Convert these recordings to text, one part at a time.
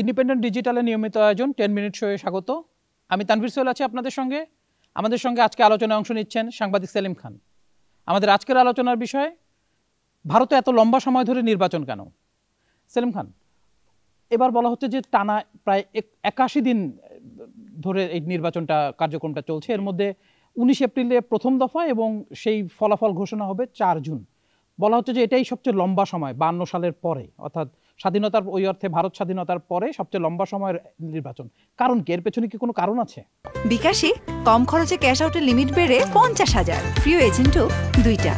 Independent ডিজিটালে নিয়মিত আয়োজন ten minute শোয়ে স্বাগত আমি তানভীর সোহেল আছি আপনাদের সঙ্গে আমাদের সঙ্গে আজকে আলোচনায় অংশ নিচ্ছেন সাংবাদিক সেলিম খান আমাদের আজকের আলোচনার বিষয় ভারতে এত লম্বা সময় ধরে নির্বাচন কেন সেলিম খান এবার বলা হচ্ছে যে টানা প্রায় একাশি দিন ধরে এই নির্বাচনটা কার্যক্রমটা চলছে এর মধ্যে উনিশ এপ্রিলে প্রথম দফা এবং সেই ফলাফল ঘোষণা হবে চার জুন বলা হচ্ছে যে এটাই সবচেয়ে লম্বা সময় বান্ন সালের পরে অর্থাৎ স্বাধীনতার ওই অর্থে ভারত স্বাধীনতার পরে সবচেয়ে লম্বা সময়ের নির্বাচন কারণ কি এর পেছনে কি কোনো কারণ আছে বিকাশে কম খরচে ক্যাশ আউটের লিমিট বেড়ে পঞ্চাশ হাজার প্রিয় এজেন্টও দুইটা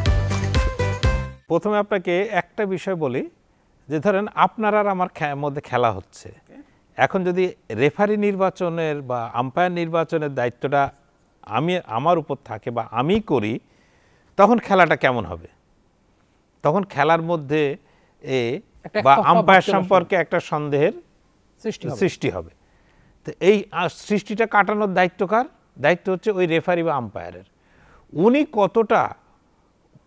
প্রথমে আপনাকে একটা বিষয় বলি যে ধরেন আপনার আর আমার মধ্যে খেলা হচ্ছে এখন যদি রেফারি নির্বাচনের বা আম্পায়ার নির্বাচনের দায়িত্বটা আমি আমার উপর থাকে বা আমি করি তখন খেলাটা কেমন হবে তখন খেলার মধ্যে এ বা আম্পায়ার সম্পর্কে একটা সন্দেহের সৃষ্টি হবে তো এই সৃষ্টিটা কাটানোর দায়িত্ব কার দায়িত্ব হচ্ছে ওই রেফারি বা আম্পায়ারের উনি কতটা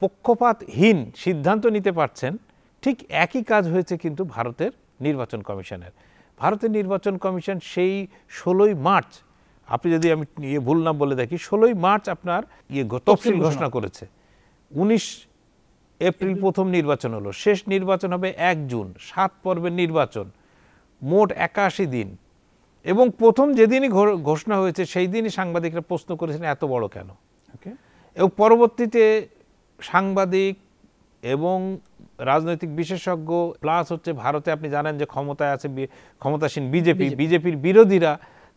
পক্ষপাতহীন সিদ্ধান্ত নিতে পারছেন ঠিক একই কাজ হয়েছে কিন্তু ভারতের নির্বাচন কমিশনের ভারতের নির্বাচন কমিশন সেই ষোলোই মার্চ আপনি যদি আমি ইয়ে ভুল না বলে দেখি ষোলোই মার্চ আপনার ইয়ে তফসিল ঘোষণা করেছে উনিশ এপ্রিল প্রথম নির্বাচন হলো শেষ নির্বাচন হবে এক জুন সাত পর্বের নির্বাচন মোট একাশি দিন এবং প্রথম যেদিনই ঘোষণা হয়েছে সেই দিনই সাংবাদিকরা প্রশ্ন করেছেন এত বড় কেন এবং পরবর্তীতে সাংবাদিক এবং রাজনৈতিক বিশেষজ্ঞ প্লাস হচ্ছে ভারতে আপনি জানেন যে ক্ষমতায় আছে ক্ষমতাসীন বিজেপি বিজেপির বিরোধীরা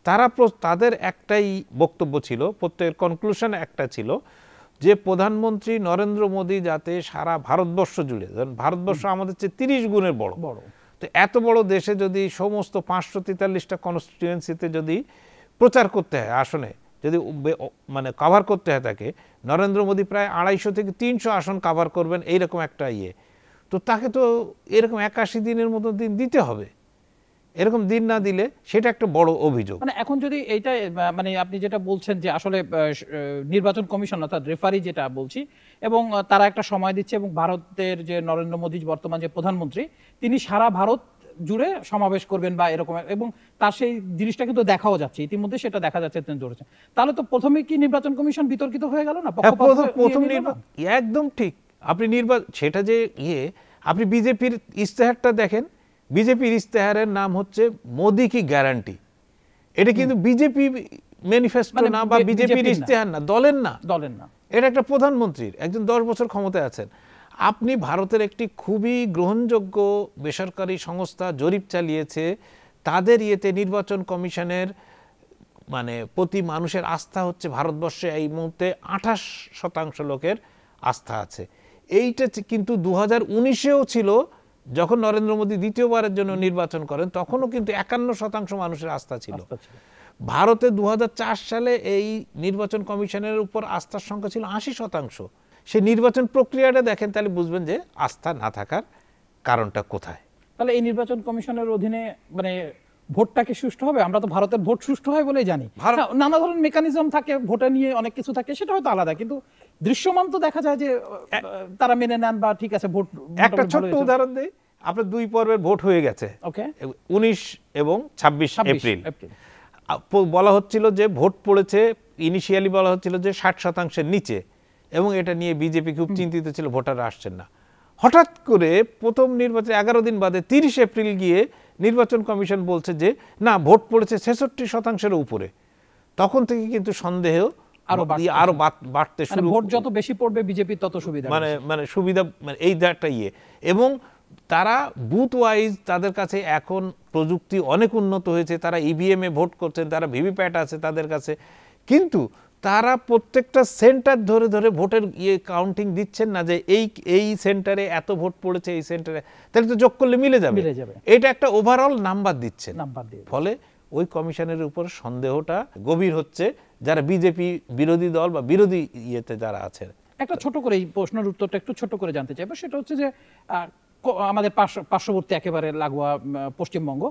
তারা তাদের একটাই বক্তব্য ছিল প্রত্যেকের কনক্লুশন একটা ছিল যে প্রধানমন্ত্রী নরেন্দ্র মোদী যাতে সারা ভারতবর্ষ জুড়ে ধরেন ভারতবর্ষ আমাদের চেয়ে তিরিশ গুণের বড় বড় তো এত বড় দেশে যদি সমস্ত পাঁচশো তেতাল্লিশটা কনস্টিটুয়েন্সিতে যদি প্রচার করতে হয় আসনে যদি মানে কাভার করতে হয় তাকে নরেন্দ্র মোদী প্রায় আড়াইশো থেকে তিনশো আসন কাভার করবেন এইরকম একটা ইয়ে তো তাকে তো এরকম একাশি দিনের মতো দিন দিতে হবে এরকম দিন না দিলে সেটা একটা বড় অভিযোগ মানে এখন যদি এইটা মানে আপনি যেটা বলছেন যে আসলে নির্বাচন কমিশন অর্থাৎ রেফারি যেটা বলছি এবং তারা একটা সময় দিচ্ছে এবং ভারতের যে নরেন্দ্র মোদী বর্তমান যে প্রধানমন্ত্রী তিনি সারা ভারত জুড়ে সমাবেশ করবেন বা এরকম এবং তার সেই জিনিসটা কিন্তু দেখাও যাচ্ছে ইতিমধ্যে সেটা দেখা যাচ্ছে তিনি জড়েছেন তাহলে তো প্রথমে কি নির্বাচন কমিশন বিতর্কিত হয়ে গেল না হ্যাঁ, প্রথম ইয়ে একদম ঠিক আপনি নির্বাচন সেটা যে ইয়ে আপনি বিজেপির ইস্তেহারটা দেখেন বিজেপির ইস্তেহারের নাম হচ্ছে মোদি কি গ্যারান্টি এটা কিন্তু বিজেপি ম্যানিফেস্টো মানে না বা বিজেপির ইস্তেহার না দলের না দলের না এটা একটা প্রধানমন্ত্রীর একজন দশ বছর ক্ষমতায় আছেন আপনি ভারতের একটি খুবই গ্রহণযোগ্য বেসরকারি সংস্থা জরিপ চালিয়েছে তাদের ইয়েতে নির্বাচন কমিশনের মানে প্রতি মানুষের আস্থা হচ্ছে ভারতবর্ষে এই মুহূর্তে আঠাশ শতাংশ লোকের আস্থা আছে এইটা কিন্তু দু হাজার উনিশেও ছিল যখন নরেন্দ্র মোদী দ্বিতীয়বারের জন্য নির্বাচন করেন তখনও কিন্তু একান্ন শতাংশ মানুষের আস্থা ছিল ভারতে দু সালে এই নির্বাচন কমিশনের উপর আস্থার সংখ্যা ছিল আশি শতাংশ সে নির্বাচন প্রক্রিয়াটা দেখেন তাহলে বুঝবেন যে আস্থা না থাকার কারণটা কোথায় তাহলে এই নির্বাচন কমিশনের অধীনে মানে ভোটটাকে সুষ্ঠু হবে আমরা তো ভারতের ভোট সুষ্ঠু হয় বলেই জানি নানা ধরনের মেকানিজম থাকে ভোটে নিয়ে অনেক কিছু থাকে সেটা হয়তো আলাদা কিন্তু দৃশ্যমান তো দেখা যায় যে তারা মেনে নেন বা ঠিক আছে ভোট একটা ছোট্ট উদাহরণ দিই আপনার দুই পর্বের ভোট হয়ে গেছে উনিশ এবং ছাব্বিশ এপ্রিল বলা হচ্ছিল যে ভোট পড়েছে ইনিশিয়ালি বলা হচ্ছিল যে ষাট শতাংশের নিচে এবং এটা নিয়ে বিজেপি খুব চিন্তিত ছিল ভোটাররা আসছেন না হঠাৎ করে প্রথম নির্বাচন এগারো দিন বাদে তিরিশ এপ্রিল গিয়ে নির্বাচন কমিশন বলছে যে না ভোট পড়েছে ছেষট্টি শতাংশের উপরে তখন থেকে কিন্তু সন্দেহ আরো আরো বাড়তে মানে শুরু ভোট যত বেশি পড়বে তত সুবিধা মানে মানে সুবিধা মানে এই একটা ইয়ে এবং তারা বুথ ওয়াইজ তাদের কাছে এখন প্রযুক্তি অনেক উন্নত হয়েছে তারা ইভিএমে e ভোট করছেন তারা ভিভিপ্যাট আছে তাদের কাছে কিন্তু তারা প্রত্যেকটা সেন্টার ধরে ধরে ভোটের ইয়ে কাউন্টিং দিচ্ছেন না যে এই এই সেন্টারে এত ভোট পড়েছে এই সেন্টারে তাহলে তো যোগ করলে মিলে যাবে এটা একটা ওভারঅল নাম্বার দিচ্ছে নাম্বার ফলে ওই কমিশনের উপর সন্দেহটা গভীর হচ্ছে যারা বিজেপি বিরোধী দল বা বিরোধী ইয়েতে যারা আছেন একটা ছোট করে এই প্রশ্নের উত্তরটা একটু ছোট করে জানতে চাইবো সেটা হচ্ছে যে আমাদের পার্শ্ববর্তী একেবারে লাগোয়া পশ্চিমবঙ্গ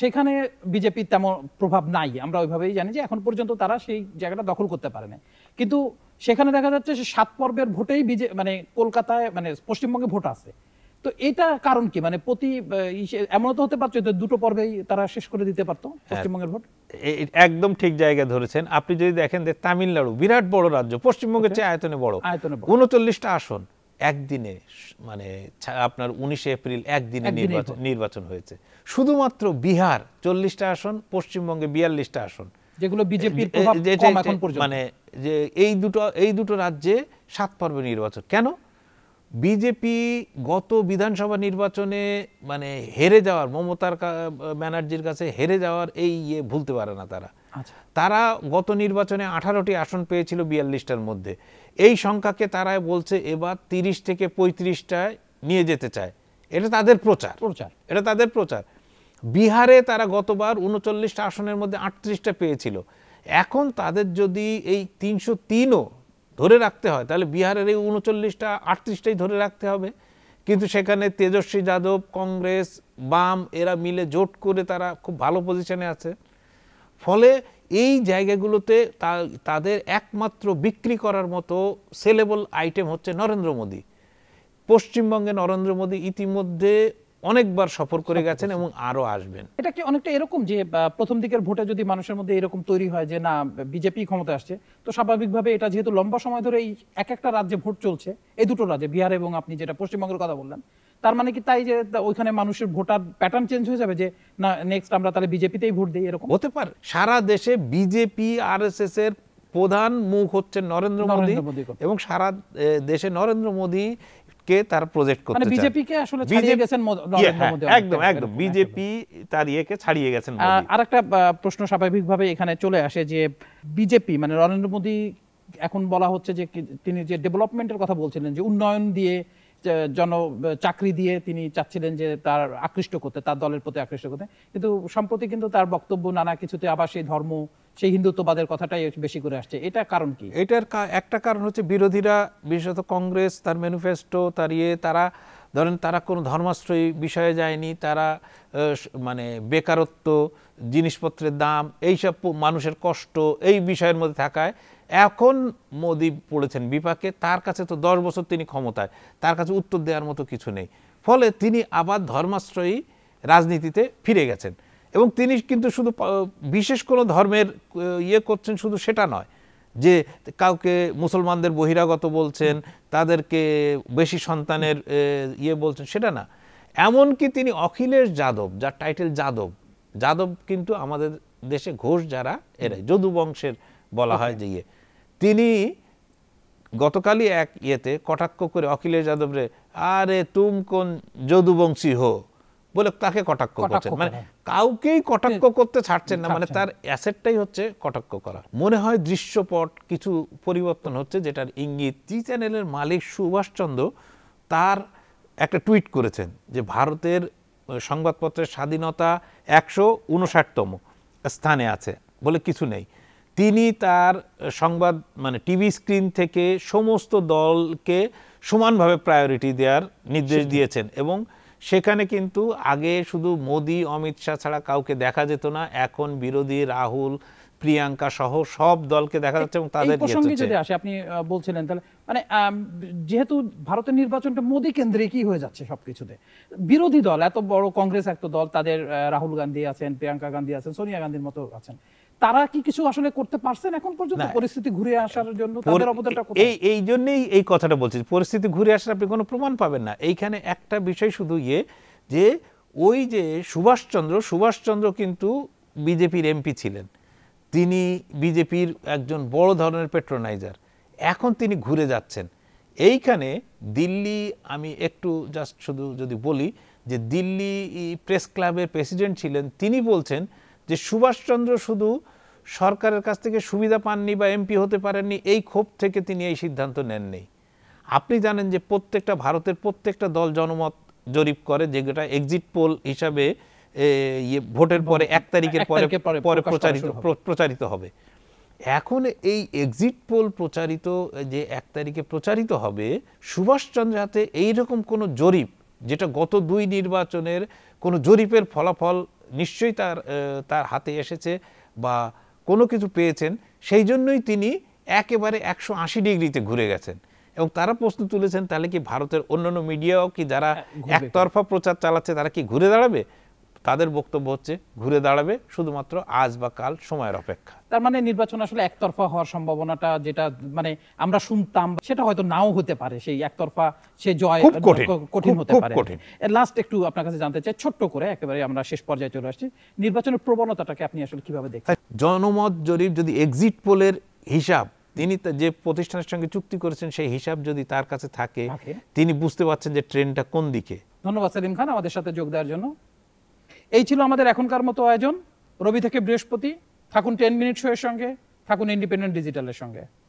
সেখানে বিজেপির তেমন প্রভাব নাই আমরা ওইভাবেই জানি যে এখন পর্যন্ত তারা সেই জায়গাটা দখল করতে পারে না কিন্তু সেখানে দেখা যাচ্ছে সাত পর্বের ভোটেই বিজে মানে কলকাতায় মানে পশ্চিমবঙ্গে ভোট আছে তো এটা কারণ কি মানে প্রতি এমন তো হতে পারছে যে দুটো পর্বেই তারা শেষ করে দিতে পারতো হ্যাঁ। পশ্চিমবঙ্গের ভোট একদম ঠিক জায়গা ধরেছেন আপনি যদি দেখেন যে তামিলনাড়ু বিরাট বড় রাজ্য পশ্চিমবঙ্গের চেয়ে আয়তনে বড় আয়তনে উনচল্লিশটা আসন একদিনে মানে আপনার উনিশে এপ্রিল একদিনে নির্বাচন নির্বাচন হয়েছে শুধুমাত্র বিহার চল্লিশটা আসন পশ্চিমবঙ্গে বিয়াল্লিশটা আসন যেগুলো বিজেপির প্রভাব কম এখন পর্যন্ত মানে যে এই দুটো এই দুটো রাজ্যে সাত পর্বে নির্বাচন কেন বিজেপি গত বিধানসভা নির্বাচনে মানে হেরে যাওয়ার মমতার ব্যানার্জির কাছে হেরে যাওয়ার এই ইয়ে ভুলতে পারে না তারা আচ্ছা। তারা গত নির্বাচনে আঠারোটি আসন পেয়েছিল বিয়াল্লিশটার মধ্যে এই সংখ্যাকে তারা বলছে এবার তিরিশ থেকে পঁয়ত্রিশটায় নিয়ে যেতে চায় এটা তাদের প্রচার প্রচার এটা তাদের প্রচার বিহারে তারা গতবার উনচল্লিশটা আসনের মধ্যে আটত্রিশটা পেয়েছিল এখন তাদের যদি এই তিনশো তিনও ধরে রাখতে হয় তাহলে বিহারের এই উনচল্লিশটা আটত্রিশটাই ধরে রাখতে হবে কিন্তু সেখানে তেজস্বী যাদব কংগ্রেস বাম এরা মিলে জোট করে তারা খুব ভালো পজিশনে আছে ফলে এই জায়গাগুলোতে তাদের একমাত্র বিক্রি করার মতো সেলেবল আইটেম হচ্ছে নরেন্দ্র মোদী পশ্চিমবঙ্গে নরেন্দ্র মোদী ইতিমধ্যে অনেকবার সফর করে গেছেন এবং আরো আসবেন এটা কি অনেকটা এরকম যে প্রথম দিকের ভোটে যদি মানুষের মধ্যে এরকম তৈরি হয় যে না বিজেপি ক্ষমতা আসছে তো স্বাভাবিকভাবে এটা যেহেতু লম্বা সময় ধরে এই এক একটা রাজ্যে ভোট চলছে এই দুটো রাজ্যে বিহার এবং আপনি যেটা পশ্চিমবঙ্গের কথা বললেন তার মানে কি তাই যে ওইখানে মানুষের ভোটার প্যাটার্ন চেঞ্জ হয়ে যাবে যে না নেক্সট আমরা তাহলে বিজেপিতেই ভোট দিই এরকম হতে পারে সারা দেশে বিজেপি আর এর প্রধান মুখ হচ্ছে নরেন্দ্র মোদী এবং সারা দেশে নরেন্দ্র মোদী কে তার প্রজেক্ট করতে মানে চায় বিজেপি কে আসলে ছাড়িয়ে গেছেন হ্যাঁ, একদম একদম বিজেপি তার ইয়েকে ছাড়িয়ে গেছেন আর একটা প্রশ্ন স্বাভাবিকভাবে এখানে চলে আসে যে বিজেপি মানে নরেন্দ্র মোদী এখন বলা হচ্ছে যে তিনি যে ডেভেলপমেন্টের কথা বলছিলেন যে উন্নয়ন দিয়ে জন চাকরি দিয়ে তিনি চাচ্ছিলেন যে তার আকৃষ্ট করতে তার দলের প্রতি আকৃষ্ট করতে কিন্তু সম্প্রতি কিন্তু তার বক্তব্য নানা কিছুতে আবার সেই ধর্ম সেই হিন্দুত্ববাদের কথাটাই বেশি করে আসছে এটা কারণ কি এটার একটা কারণ হচ্ছে বিরোধীরা বিশেষত কংগ্রেস তার ম্যানিফেস্টো তার ইয়ে তারা ধরেন তারা কোনো ধর্মাশ্রয়ী বিষয়ে যায়নি তারা মানে বেকারত্ব জিনিসপত্রের দাম এইসব মানুষের কষ্ট এই বিষয়ের মধ্যে থাকায় এখন মোদি পড়েছেন বিপাকে তার কাছে তো দশ বছর তিনি ক্ষমতায় তার কাছে উত্তর দেওয়ার মতো কিছু নেই ফলে তিনি আবার ধর্মাশ্রয়ী রাজনীতিতে ফিরে গেছেন এবং তিনি কিন্তু শুধু বিশেষ কোনো ধর্মের ইয়ে করছেন শুধু সেটা নয় যে কাউকে মুসলমানদের বহিরাগত বলছেন তাদেরকে বেশি সন্তানের ইয়ে বলছেন সেটা না এমনকি তিনি অখিলেশ যাদব যার টাইটেল যাদব যাদব কিন্তু আমাদের দেশে ঘোষ যারা এরাই যদু বংশের বলা হয় যে ইয়ে তিনি গতকালই এক ইয়েতে কটাক্ষ করে অখিলেশ যাদবরে আরে তুম কোন যদুবংশী হো বলে তাকে কটাক্ষ করছেন মানে কাউকেই কটাক্ষ করতে ছাড়ছেন না মানে তার অ্যাসেটটাই হচ্ছে কটাক্ষ করা মনে হয় দৃশ্যপট কিছু পরিবর্তন হচ্ছে যেটার ইঙ্গিত জি চ্যানেলের মালিক সুভাষচন্দ্র তার একটা টুইট করেছেন যে ভারতের সংবাদপত্রের স্বাধীনতা একশো উনষাটতম স্থানে আছে বলে কিছু নেই তিনি তার সংবাদ মানে টিভি স্ক্রিন থেকে সমস্ত দলকে সমানভাবে প্রায়োরিটি দেওয়ার নির্দেশ দিয়েছেন এবং সেখানে কিন্তু আগে শুধু মোদি অমিত শাহ ছাড়া কাউকে দেখা যেত না এখন বিরোধী রাহুল প্রিয়াঙ্কা সহ সব দলকে দেখা যাচ্ছে এবং তাদের প্রসঙ্গে যদি আসে আপনি বলছিলেন তাহলে মানে যেহেতু ভারতের নির্বাচনটা মোদি কেন্দ্রে কি হয়ে যাচ্ছে সবকিছুতে বিরোধী দল এত বড় কংগ্রেস একটা দল তাদের রাহুল গান্ধী আছেন প্রিয়াঙ্কা গান্ধী আছেন সোনিয়া গান্ধীর মতো আছেন তারা কি কিছু আসলে করতে পারছেন এখন পর্যন্ত পরিস্থিতি ঘুরে আসার জন্য তাদের অবদানটা এই এই জন্যই এই কথাটা বলছি পরিস্থিতি ঘুরে আসার আপনি কোনো প্রমাণ পাবেন না এইখানে একটা বিষয় শুধু ইয়ে যে ওই যে সুভাষচন্দ্র সুভাষচন্দ্র কিন্তু বিজেপির এমপি ছিলেন তিনি বিজেপির একজন বড় ধরনের পেট্রোনাইজার এখন তিনি ঘুরে যাচ্ছেন এইখানে দিল্লি আমি একটু জাস্ট শুধু যদি বলি যে দিল্লি প্রেস ক্লাবের প্রেসিডেন্ট ছিলেন তিনি বলছেন যে সুভাষচন্দ্র শুধু সরকারের কাছ থেকে সুবিধা পাননি বা এমপি হতে পারেননি এই ক্ষোভ থেকে তিনি এই সিদ্ধান্ত নেননি আপনি জানেন যে প্রত্যেকটা ভারতের প্রত্যেকটা দল জনমত জরিপ করে যেটা এক্সিট পোল হিসাবে ইয়ে, ভোটের পরে এক তারিখের পরে পরে প্রচারিত প্রচারিত হবে এখন এই এক্সিট পোল প্রচারিত যে এক তারিখে প্রচারিত হবে সুভাষচন্দ্র হাতে এইরকম কোনো জরিপ যেটা গত দুই নির্বাচনের কোনো জরিপের ফলাফল নিশ্চয়ই তার তার হাতে এসেছে বা কোনো কিছু পেয়েছেন সেই জন্যই তিনি একেবারে একশো আশি ডিগ্রিতে ঘুরে গেছেন এবং তারা প্রশ্ন তুলেছেন তাহলে কি ভারতের অন্যান্য মিডিয়াও কি যারা হ্যাঁ, একতরফা প্রচার চালাচ্ছে তারা কি ঘুরে দাঁড়াবে তাদের বক্তব্য হচ্ছে ঘুরে দাঁড়াবে শুধুমাত্র আজ বা কাল সময়ের অপেক্ষা তার মানে নির্বাচন আসলে একতরফা হওয়ার সম্ভাবনাটা যেটা মানে আমরা শুনতাম সেটা হয়তো নাও হতে পারে সেই একতরফা সে জয় কঠিন হতে পারে লাস্ট একটু আপনার কাছে জানতে চাই ছোট্ট করে একেবারে আমরা শেষ পর্যায়ে চলে আসছি নির্বাচনের প্রবণতাটাকে আপনি আসলে কিভাবে দেখছেন জনমত জরিপ যদি এক্সিট পোলের হিসাব তিনি যে প্রতিষ্ঠানের সঙ্গে চুক্তি করেছেন সেই হিসাব যদি তার কাছে থাকে তিনি বুঝতে পারছেন যে ট্রেনটা কোন দিকে ধন্যবাদ সেলিম খান আমাদের সাথে যোগ দেওয়ার জন্য এই ছিল আমাদের এখনকার মতো আয়োজন রবি থেকে বৃহস্পতি থাকুন টেন মিনিট শোয়ের সঙ্গে থাকুন ইন্ডিপেন্ডেন্ট ডিজিটালের সঙ্গে